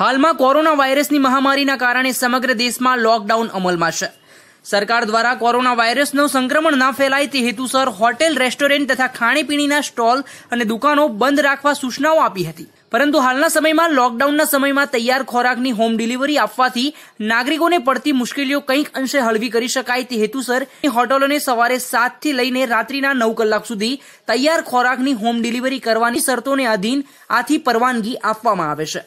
હાલમાં કોરોના વાયરસની મહામારીના કારણે સમગ્ર દેશમાં લોકડાઉન અમલમાં છે સરકાર દ્વારા કોરોના વાયરસનું સંક્રમણ ના ફેલાય તે હેતુસર હોટેલ રેસ્ટોરન્ટ તથા ખાણીપીણીના સ્ટોલ અને દુકાનો બંધ રાખવા સૂચનાઓ આપી હતી પરંતુ હાલના સમયમાં લોકડાઉનના સમયમાં તૈયાર ખોરાકની હોમ ડિલિવરી આપવાથી નાગરિકોને પડતી મુશ્કેલીઓ કંઈક અંશે હળવી કરી શકાય તે હેતુસર હોટલોને સવારે સાતથી લઈને રાત્રિના નવ કલાક સુધી તૈયાર ખોરાકની હોમ ડિલિવરી કરવાની શરતોને આધીન આથી પરવાનગી આપવામાં આવે છે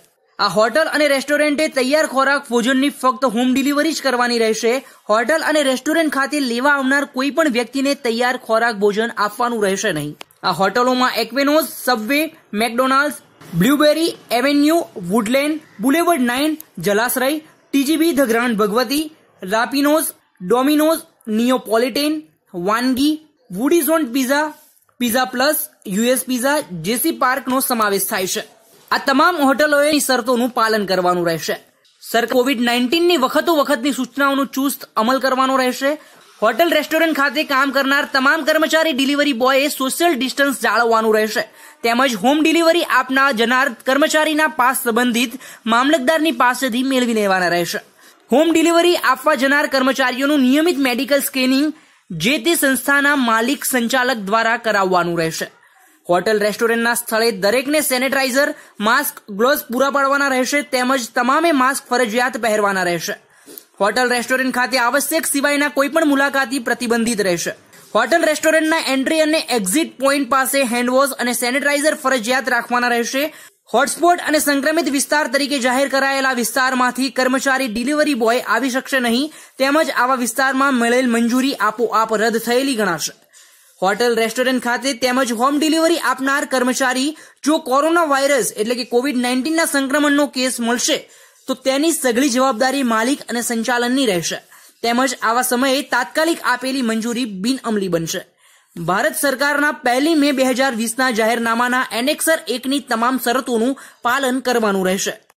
આ હોટલ અને રેસ્ટોરન્ટે તૈયાર ખોરાક ભોજનની ફક્ત હોમ ડિલિવરી જ કરવાની રહેશે હોટલ અને રેસ્ટોરન્ટ ખાતે લેવા આવનાર કોઈ પણ વ્યક્તિને તૈયાર ખોરાક ભોજન આપવાનું રહેશે નહીં આ હોટલોમાં એક્વેનોઝ Subway McDonald's blueberry avenue Woodland boulevard nine Jalashray TGB the grand Bhagwati રાપિનોઝ ડોમિનોઝ નિયોપોલિટેન વાનગી વુડીઝોન્ટ pizza pizza plus US pizza જેસી પાર્કનો સમાવેશ થાય છે આ તમામ હોટલોએ શરતોનું પાલન કરવાનું રહેશે સર કોવિડ નાઇન્ટીનની વખતો વખતની સૂચનાઓનું ચુસ્ત અમલ કરવાનો રહેશે હોટેલ રેસ્ટોરન્ટ ખાતે કામ કરનાર તમામ કર્મચારી ડિલિવરી બોયે સોશિયલ ડિસ્ટન્સ જાળવવાનું રહેશે તેમજ હોમ ડિલિવરી આપના જનાર કર્મચારીના પાસ સંબંધિત મામલતદારની પાસેથી મેળવી લેવાના રહેશે હોમ ડિલિવરી આપવા જનાર કર્મચારીઓનું નિયમિત મેડિકલ સ્કેનિંગ જે તે સંસ્થાના માલિક સંચાલક દ્વારા કરાવવાનું રહેશે હોટેલ રેસ્ટોરન્ટના સ્થળે દરેકને સેનેટાઇઝર માસ્ક ગ્લોવ્સ પૂરા પાડવાના રહેશે તેમજ તમામે માસ્ક ફરજિયાત પહેરવાના રહેશે હોટેલ રેસ્ટોરન્ટ ખાતે આવશ્યક સિવાયના કોઈપણ મુલાકાતી પ્રતિબંધિત રહેશે હોટેલ રેસ્ટોરન્ટના એન્ટ્રી અને એક્ઝિટ પોઈન્ટ પાસે હેન્ડવોશ અને સેનેટાઇઝર ફરજિયાત રાખવાના રહેશે હોટસ્પોટ અને સંક્રમિત વિસ્તાર તરીકે જાહેર કરાયેલા વિસ્તારમાંથી કર્મચારી ડિલિવરી બોય આવી શકશે નહીં તેમજ આવા વિસ્તારમાં મળેલ મંજૂરી આપોઆપ રદ થયેલી ગણાશે હોટેલ રેસ્ટોરન્ટ ખાતે તેમજ હોમ ડિલિવરી આપનાર કર્મચારી જો કોરોના વાયરસ એટલે કે કોવિડ નાઇન્ટીનના સંક્રમણનો કેસ મળશે તો તેની સઘળી જવાબદારી માલિક અને સંચાલનની રહેશે તેમજ આવા સમયે તાત્કાલિક આપેલી મંજૂરી બિનઅમલી બનશે ભારત સરકારના પહેલી મે બે હજાર વીસના જાહેરનામાના એનેક્સર એકની તમામ શરતોનું પાલન કરવાનું રહેશે